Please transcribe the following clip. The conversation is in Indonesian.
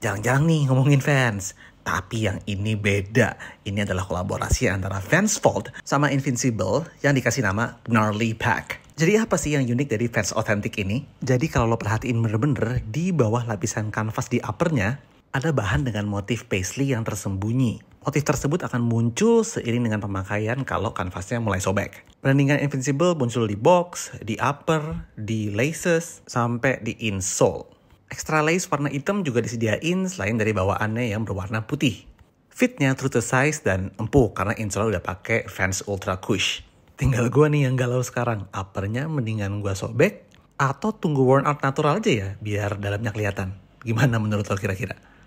Jangan-jangan nih ngomongin fans. Tapi yang ini beda. Ini adalah kolaborasi antara Fans vault sama Invincible yang dikasih nama Gnarly Pack. Jadi apa sih yang unik dari Fans Authentic ini? Jadi kalau lo perhatiin bener-bener, di bawah lapisan kanvas di uppernya, ada bahan dengan motif paisley yang tersembunyi. Motif tersebut akan muncul seiring dengan pemakaian kalau kanvasnya mulai sobek. Perandingan Invincible muncul di box, di upper, di laces, sampai di insole. Extra lace warna hitam juga disediain selain dari bawaannya yang berwarna putih. Fitnya true to size dan empuk karena Insola udah pakai Vans Ultra Cush. Tinggal gue nih yang galau sekarang, uppernya mendingan gue sobek atau tunggu worn out natural aja ya biar dalamnya kelihatan. Gimana menurut lo kira-kira?